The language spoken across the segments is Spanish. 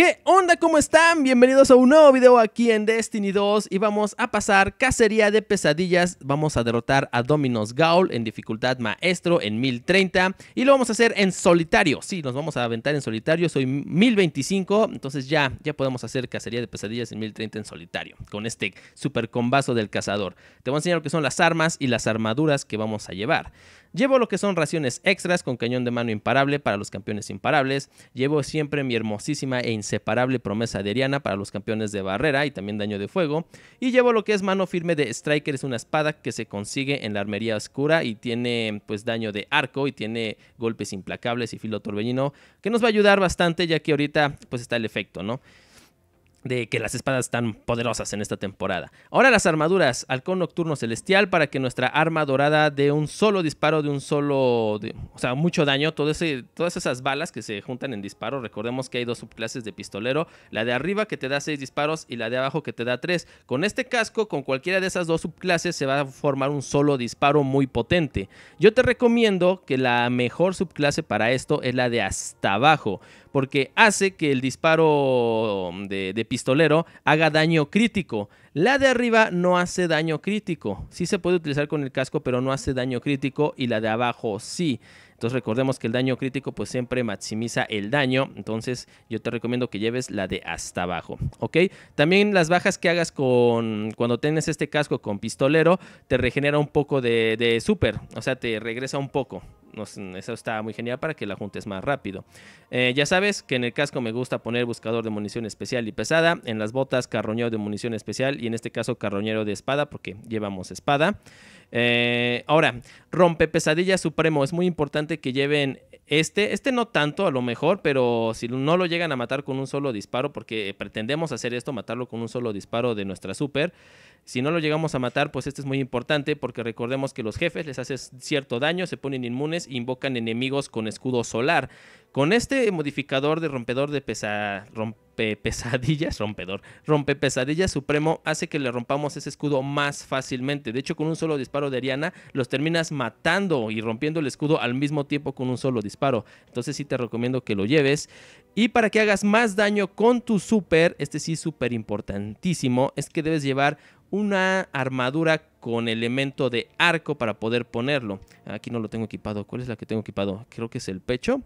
¿Qué onda? ¿Cómo están? Bienvenidos a un nuevo video aquí en Destiny 2 y vamos a pasar cacería de pesadillas. Vamos a derrotar a Dominos Gaul en dificultad maestro en 1030 y lo vamos a hacer en solitario. Sí, nos vamos a aventar en solitario, soy 1025, entonces ya, ya podemos hacer cacería de pesadillas en 1030 en solitario con este super combazo del cazador. Te voy a enseñar lo que son las armas y las armaduras que vamos a llevar. Llevo lo que son raciones extras con cañón de mano imparable para los campeones imparables. Llevo siempre mi hermosísima e inseparable promesa de Ariana para los campeones de barrera y también daño de fuego. Y llevo lo que es mano firme de Striker, es una espada que se consigue en la armería oscura y tiene pues daño de arco y tiene golpes implacables y filo torbellino que nos va a ayudar bastante ya que ahorita pues está el efecto, ¿no? de que las espadas están poderosas en esta temporada. Ahora las armaduras, halcón nocturno celestial para que nuestra arma dorada de un solo disparo, de un solo, de, o sea, mucho daño, todas esas balas que se juntan en disparo, recordemos que hay dos subclases de pistolero, la de arriba que te da 6 disparos y la de abajo que te da 3. Con este casco, con cualquiera de esas dos subclases se va a formar un solo disparo muy potente. Yo te recomiendo que la mejor subclase para esto es la de hasta abajo, porque hace que el disparo de, de pistolero haga daño crítico. La de arriba no hace daño crítico. si se puede utilizar con el casco, pero no hace daño crítico y la de abajo sí. Entonces recordemos que el daño crítico pues siempre maximiza el daño. Entonces yo te recomiendo que lleves la de hasta abajo. ¿Ok? También las bajas que hagas con cuando tienes este casco con pistolero te regenera un poco de, de super. O sea, te regresa un poco eso está muy genial para que la juntes más rápido. Eh, ya sabes que en el casco me gusta poner buscador de munición especial y pesada. En las botas carroñero de munición especial y en este caso carroñero de espada porque llevamos espada. Eh, ahora, rompe pesadilla supremo. Es muy importante que lleven este. Este no tanto a lo mejor, pero si no lo llegan a matar con un solo disparo porque pretendemos hacer esto, matarlo con un solo disparo de nuestra super. Si no lo llegamos a matar, pues esto es muy importante porque recordemos que los jefes les hace cierto daño, se ponen inmunes, invocan enemigos con escudo solar. Con este modificador de rompedor de pesa, rompe pesadillas, rompedor, rompe pesadillas supremo, hace que le rompamos ese escudo más fácilmente. De hecho, con un solo disparo de Ariana, los terminas matando y rompiendo el escudo al mismo tiempo con un solo disparo. Entonces sí te recomiendo que lo lleves. Y para que hagas más daño con tu super, este sí súper importantísimo, es que debes llevar una armadura con elemento de arco para poder ponerlo. Aquí no lo tengo equipado. ¿Cuál es la que tengo equipado? Creo que es el pecho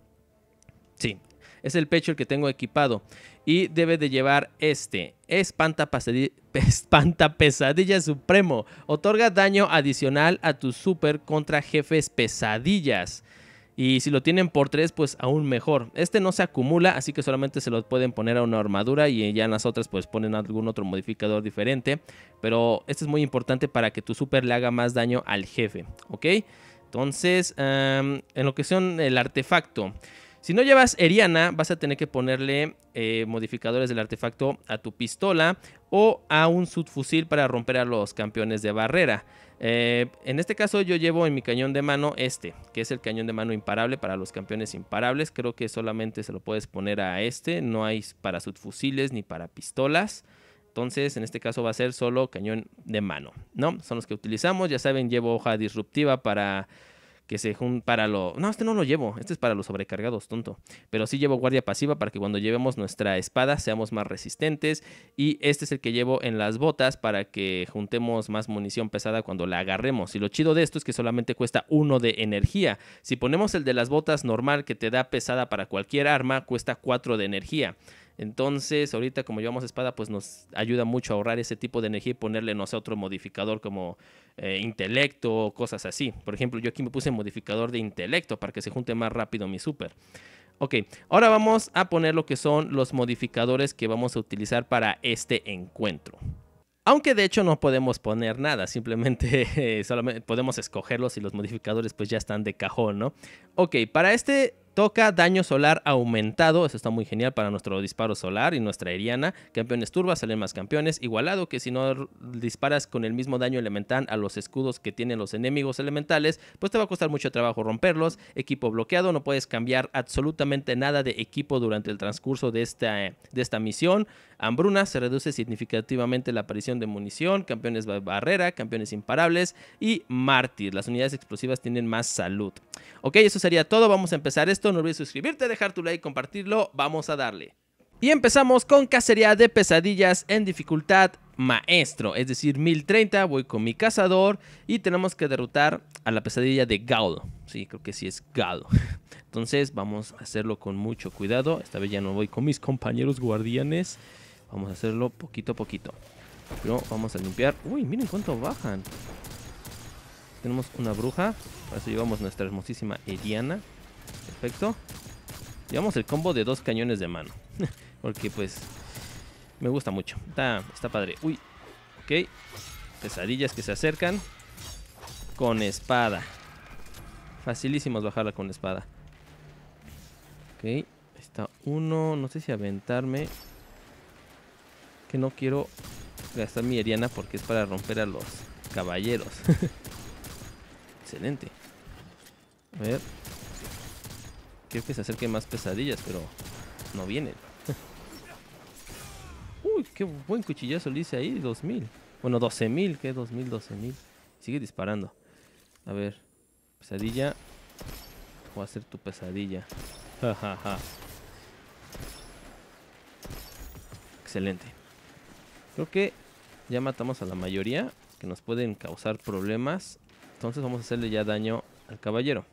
es el pecho el que tengo equipado. Y debe de llevar este. Espanta, espanta, pesadilla supremo. Otorga daño adicional a tu super contra jefes pesadillas. Y si lo tienen por tres pues aún mejor. Este no se acumula, así que solamente se lo pueden poner a una armadura y ya en las otras pues ponen algún otro modificador diferente. Pero este es muy importante para que tu super le haga más daño al jefe, ¿ok? Entonces, em, en lo que son el artefacto. Si no llevas Eriana, vas a tener que ponerle eh, modificadores del artefacto a tu pistola o a un subfusil para romper a los campeones de barrera. Eh, en este caso yo llevo en mi cañón de mano este, que es el cañón de mano imparable para los campeones imparables. Creo que solamente se lo puedes poner a este, no hay para subfusiles ni para pistolas. Entonces, en este caso va a ser solo cañón de mano, ¿no? Son los que utilizamos. Ya saben, llevo hoja disruptiva para que se junta para lo... No, este no lo llevo, este es para los sobrecargados, tonto. Pero sí llevo guardia pasiva para que cuando llevemos nuestra espada seamos más resistentes. Y este es el que llevo en las botas para que juntemos más munición pesada cuando la agarremos. Y lo chido de esto es que solamente cuesta uno de energía. Si ponemos el de las botas normal que te da pesada para cualquier arma, cuesta 4 de energía. Entonces, ahorita como llevamos espada, pues nos ayuda mucho a ahorrar ese tipo de energía y ponerle, no sé, otro modificador como eh, intelecto o cosas así. Por ejemplo, yo aquí me puse modificador de intelecto para que se junte más rápido mi super. Ok, ahora vamos a poner lo que son los modificadores que vamos a utilizar para este encuentro. Aunque de hecho no podemos poner nada, simplemente, solamente podemos escogerlos y los modificadores pues ya están de cajón, ¿no? Ok, para este Toca daño solar aumentado, eso está muy genial para nuestro disparo solar y nuestra Eriana. Campeones turba, salen más campeones. Igualado que si no disparas con el mismo daño elemental a los escudos que tienen los enemigos elementales, pues te va a costar mucho trabajo romperlos. Equipo bloqueado, no puedes cambiar absolutamente nada de equipo durante el transcurso de esta, de esta misión. Hambruna, se reduce significativamente la aparición de munición. Campeones barrera, campeones imparables y mártir. Las unidades explosivas tienen más salud. Ok, eso sería todo, vamos a empezar esto no olvides suscribirte, dejar tu like, compartirlo, vamos a darle. Y empezamos con cacería de pesadillas en dificultad maestro, es decir, 1030, voy con mi cazador y tenemos que derrotar a la pesadilla de Gaudo Sí, creo que sí es Gaudo Entonces vamos a hacerlo con mucho cuidado. Esta vez ya no voy con mis compañeros guardianes. Vamos a hacerlo poquito a poquito. Pero vamos a limpiar. Uy, miren cuánto bajan. Tenemos una bruja. Para eso llevamos nuestra hermosísima Eliana. Perfecto. Llevamos el combo de dos cañones de mano. Porque pues me gusta mucho. Está, está padre. Uy. Ok. Pesadillas que se acercan. Con espada. es bajarla con espada. Ok. está uno. No sé si aventarme. Que no quiero gastar mi Ariana porque es para romper a los caballeros. Excelente. A ver. Creo que se acerquen más pesadillas, pero no vienen. Uy, qué buen cuchillazo le hice ahí, 2000. Bueno, 12000, ¿qué? 2000, 12000. Sigue disparando. A ver, pesadilla. Voy a hacer tu pesadilla. Jajaja. Excelente. Creo que ya matamos a la mayoría que nos pueden causar problemas. Entonces vamos a hacerle ya daño al caballero.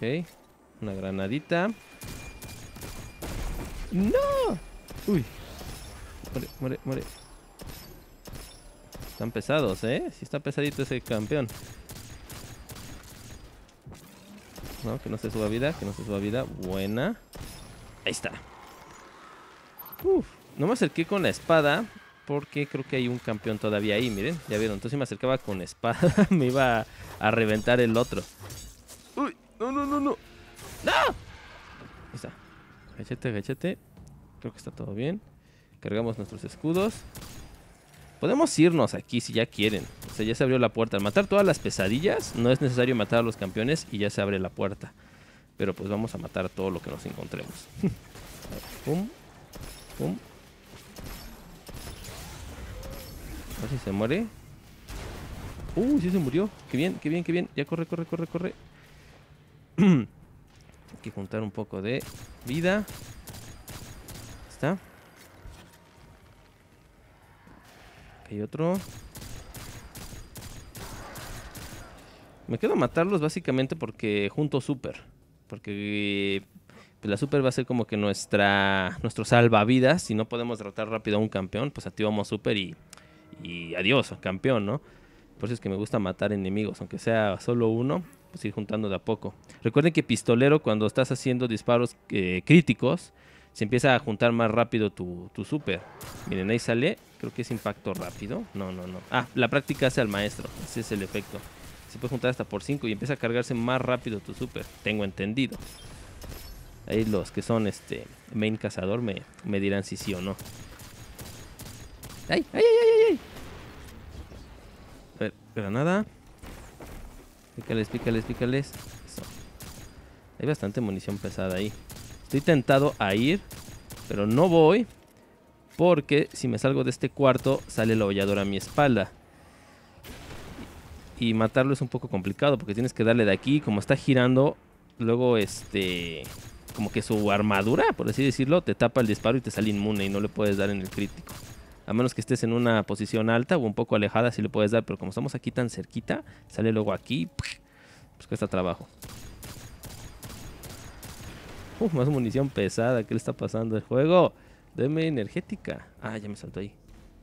Ok. Una granadita. ¡No! Uy. Muere, muere, muere. Están pesados, ¿eh? Sí está pesadito ese campeón. No, que no se suba vida, que no se suba vida. Buena. Ahí está. Uf. No me acerqué con la espada porque creo que hay un campeón todavía ahí, miren. Ya vieron, entonces si me acercaba con espada me iba a reventar el otro. No, no, no, no. ¡No! Ahí está. Gachete, gachete. Creo que está todo bien. Cargamos nuestros escudos. Podemos irnos aquí si ya quieren. O sea, ya se abrió la puerta. Al matar todas las pesadillas, no es necesario matar a los campeones y ya se abre la puerta. Pero pues vamos a matar todo lo que nos encontremos. pum. Pum. A ver si se muere. Uh, sí se murió. Qué bien, qué bien, qué bien. Ya corre, corre, corre, corre. Hay que juntar un poco de vida. ¿Está? Hay otro. Me quedo a matarlos básicamente porque junto super. Porque eh, la super va a ser como que nuestra nuestro salvavidas. Si no podemos derrotar rápido a un campeón, pues activamos super y, y adiós, campeón, ¿no? Por eso es que me gusta matar enemigos, aunque sea solo uno pues, ir juntando de a poco. Recuerden que pistolero, cuando estás haciendo disparos eh, críticos, se empieza a juntar más rápido tu, tu super. Miren, ahí sale. Creo que es impacto rápido. No, no, no. Ah, la práctica hace al maestro. Ese es el efecto. Se puede juntar hasta por 5 y empieza a cargarse más rápido tu super. Tengo entendido. Ahí los que son este main cazador me, me dirán si sí o no. ¡Ay, ay, ay, ay! ay! A ver, granada. Pícales, pícales, pícales. Hay bastante munición pesada ahí. Estoy tentado a ir, pero no voy. Porque si me salgo de este cuarto, sale la holladora a mi espalda. Y matarlo es un poco complicado, porque tienes que darle de aquí. Como está girando, luego este... Como que su armadura, por así decirlo, te tapa el disparo y te sale inmune y no le puedes dar en el crítico a menos que estés en una posición alta o un poco alejada, si le puedes dar, pero como estamos aquí tan cerquita, sale luego aquí, pues cuesta trabajo. Uh, más munición pesada, ¿qué le está pasando al juego? Deme energética. Ah, ya me saltó ahí.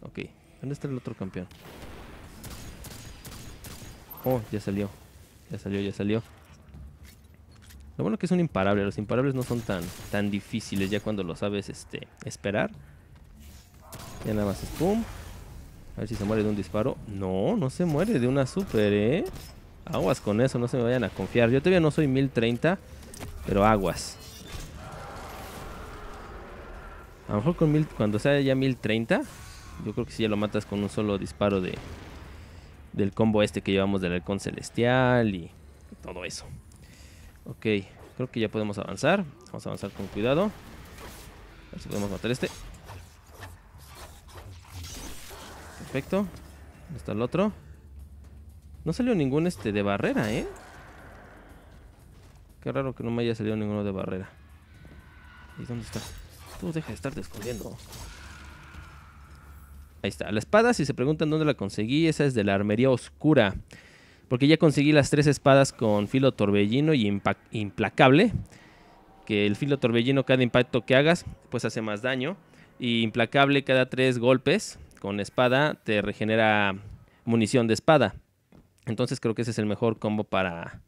Ok, ¿dónde está el otro campeón? Oh, ya salió. Ya salió, ya salió. Lo bueno que es un imparable. Los imparables no son tan, tan difíciles ya cuando lo sabes este, esperar. Ya nada más es A ver si se muere de un disparo. No, no se muere de una super, ¿eh? Aguas con eso, no se me vayan a confiar. Yo todavía no soy 1030, pero aguas. A lo mejor con mil, cuando sea ya 1030, yo creo que si ya lo matas con un solo disparo de del combo este que llevamos del halcón celestial y todo eso. Ok, creo que ya podemos avanzar. Vamos a avanzar con cuidado. A ver si podemos matar este. Perfecto. Está el otro. No salió ningún este de barrera, ¿eh? Qué raro que no me haya salido ninguno de barrera. ¿Y dónde está? Tú deja de estar descubriendo Ahí está. La espada, si se preguntan dónde la conseguí, esa es de la armería oscura. Porque ya conseguí las tres espadas con filo torbellino y implacable. Que el filo torbellino, cada impacto que hagas, pues hace más daño. Y implacable cada tres golpes con espada te regenera munición de espada. Entonces creo que ese es el mejor combo para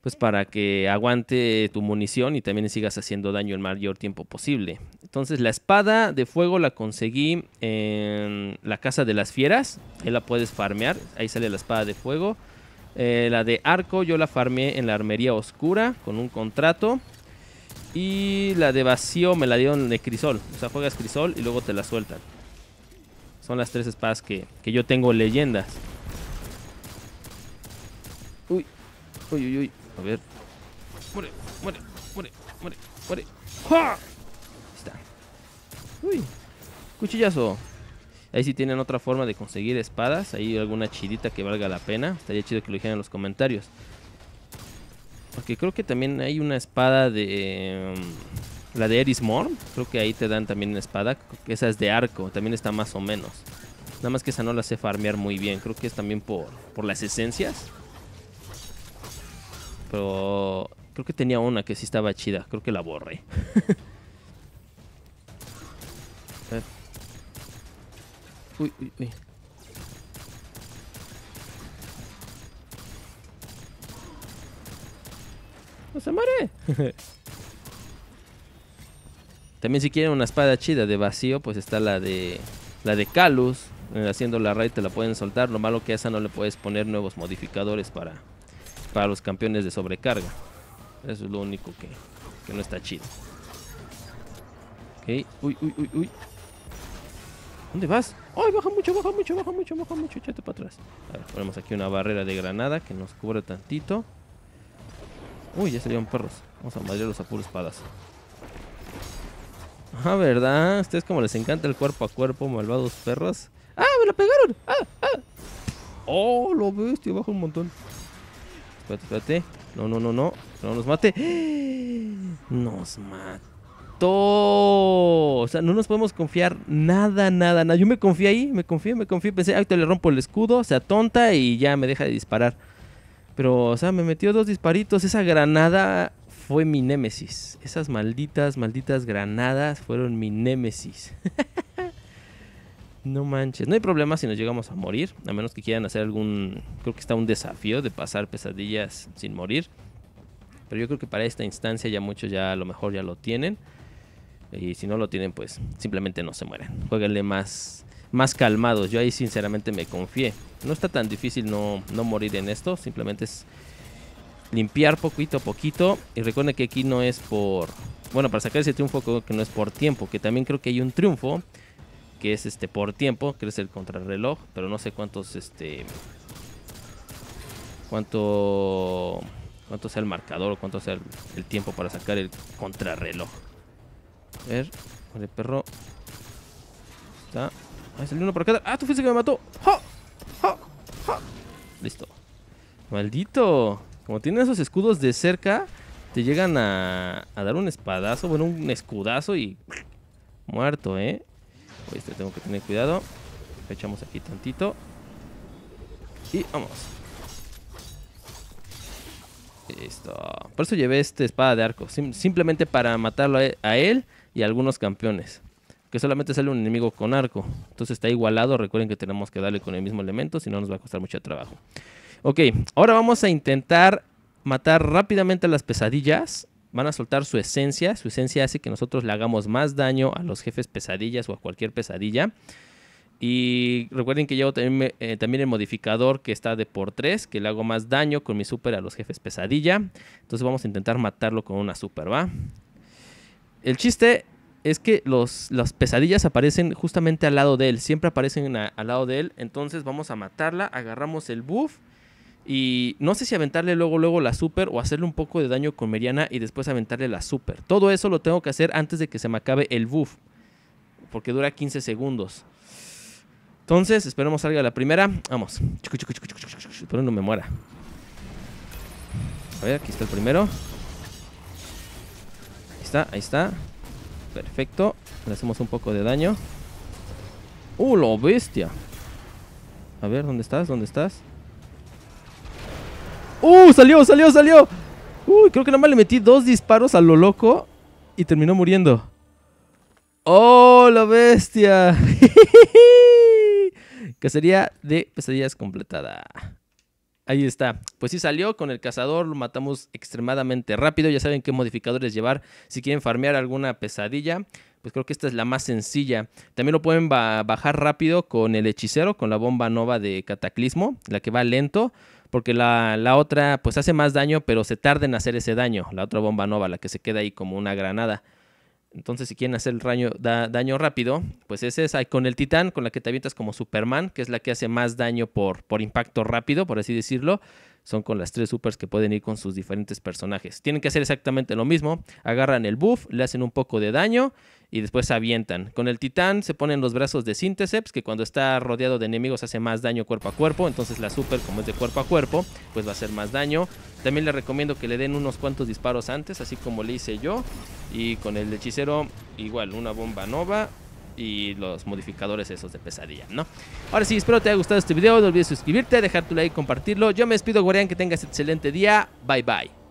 pues para que aguante tu munición y también sigas haciendo daño el mayor tiempo posible. Entonces la espada de fuego la conseguí en la casa de las fieras. Ahí la puedes farmear. Ahí sale la espada de fuego. Eh, la de arco yo la farmé en la armería oscura con un contrato. Y la de vacío me la dieron de crisol. O sea, juegas crisol y luego te la sueltan. Son las tres espadas que, yo tengo leyendas. Uy, uy, uy, uy. A ver. Muere, muere, muere, muere, muere. ¡Ja! Está. Uy. Cuchillazo. Ahí sí tienen otra forma de conseguir espadas. Ahí alguna chidita que valga la pena. Estaría chido que lo dijeran en los comentarios. Porque creo que también hay una espada de... Em, la de Eris creo que ahí te dan también una espada. esa es de arco, también está más o menos. Nada más que esa no la sé farmear muy bien. Creo que es también por, por las esencias. Pero creo que tenía una que sí estaba chida. Creo que la borré. uy, uy, uy. ¡No se muere! También si quieren una espada chida de vacío, pues está la de la de Calus. Eh, haciendo la raid te la pueden soltar. Lo malo que a esa no le puedes poner nuevos modificadores para, para los campeones de sobrecarga. Eso es lo único que, que no está chido. Ok. Uy, uy, uy, uy. ¿Dónde vas? ¡Ay, baja mucho, baja mucho, baja mucho, baja mucho! Echate para atrás. A ver, ponemos aquí una barrera de granada que nos cubra tantito. Uy, ya salieron perros. Vamos a madrearlos a puro espadas. Ah, ¿verdad? Ustedes como les encanta el cuerpo a cuerpo, malvados perros. ¡Ah, me la pegaron! ¡Ah, ah! ¡Oh, lo te bajo un montón. Espérate, espérate. No, no, no, no. No nos mate. Nos mató. O sea, no nos podemos confiar nada, nada, nada. Yo me confié ahí, me confié, me confié. Pensé, ahorita le rompo el escudo, sea tonta y ya me deja de disparar. Pero, o sea, me metió dos disparitos. Esa granada fue mi némesis. Esas malditas, malditas granadas fueron mi némesis. no manches. No hay problema si nos llegamos a morir. A menos que quieran hacer algún... Creo que está un desafío de pasar pesadillas sin morir. Pero yo creo que para esta instancia ya muchos ya a lo mejor ya lo tienen. Y si no lo tienen, pues simplemente no se mueren. Jueguenle más, más calmados. Yo ahí sinceramente me confié. No está tan difícil no morir en esto. Simplemente es limpiar poquito a poquito. Y recuerden que aquí no es por... Bueno, para sacar ese triunfo creo que no es por tiempo, que también creo que hay un triunfo que es este por tiempo, que es el contrarreloj, pero no sé cuántos este cuánto cuánto sea el marcador o cuánto sea el, tiempo para sacar el contrarreloj. A ver, el perro está. Ahí salió uno por acá. Ah, tú fuiste que me mató. Listo. Maldito. Como tienen esos escudos de cerca, te llegan a, dar un espadazo, bueno, un escudazo y muerto, ¿eh? Este tengo que tener cuidado. Echamos aquí tantito. Y vamos. Listo. Por eso llevé esta espada de arco. simplemente para matarlo e, a él y a algunos campeones. Que solamente sale un enemigo con arco. Entonces está igualado. Recuerden que tenemos que darle con el mismo elemento. Si no nos va a costar mucho trabajo. Ok, ahora vamos a intentar matar rápidamente a las pesadillas. Van a soltar su esencia. Su esencia hace que nosotros le hagamos más daño a los jefes pesadillas o a cualquier pesadilla. Y recuerden que llevo también, eh, el modificador que está de por 3, que le hago más daño con mi super a los jefes pesadilla. Entonces vamos a intentar matarlo con una super, ¿va? El chiste es que las pesadillas aparecen justamente al lado de él, siempre aparecen al lado de él. Entonces vamos a matarla, agarramos el buff y no sé si aventarle luego, luego la super o hacerle un poco de daño con Meriana y después aventarle la super. Todo eso lo tengo que hacer antes de que se me acabe el buff. Porque dura 15 segundos. Entonces, esperemos salga la primera. Vamos. Pero no me muera. A ver, aquí está el primero. Ahí está, ahí está. Perfecto. Le hacemos un poco de daño. ¡Uh, lo bestia! A ver, ¿dónde estás? ¿Dónde estás? ¡Uh! ¡Salió, salió, salió! Uy, ¡Uh! creo que nada más le metí dos disparos a lo loco y terminó muriendo. ¡Oh, la bestia! Cacería de pesadillas completada. Ahí está. Pues sí salió con el cazador, lo matamos extremadamente rápido. Ya saben qué modificadores llevar si quieren farmear alguna pesadilla. Pues creo que esta es la más sencilla. También lo pueden bajar rápido con el hechicero, con la bomba nova de cataclismo, la que va lento porque la, otra pues hace más daño, pero se tarda en hacer ese daño, la otra bomba nova, la que se queda ahí como una granada. Entonces, si quieren hacer el daño, da, daño rápido, pues ese es con el titán, con la que te avientas como Superman, que es la que hace más daño por, por impacto rápido, por así decirlo. Son con las tres supers que pueden ir con sus diferentes personajes. Tienen que hacer exactamente lo mismo. Agarran el buff, le hacen un poco de daño y después se avientan. Con el titán se ponen los brazos de sinteseps que cuando está rodeado de enemigos hace más daño cuerpo a cuerpo, entonces la super como es de cuerpo a cuerpo, pues va a hacer más daño. También le recomiendo que le den unos cuantos disparos antes, así como le hice yo. Y con el hechicero igual, una bomba nova, y los modificadores esos de pesadilla, ¿no? Ahora sí, espero te haya gustado este video, no olvides suscribirte, dejar tu like, compartirlo. Yo me despido, Guardián, que tengas excelente día. Bye bye.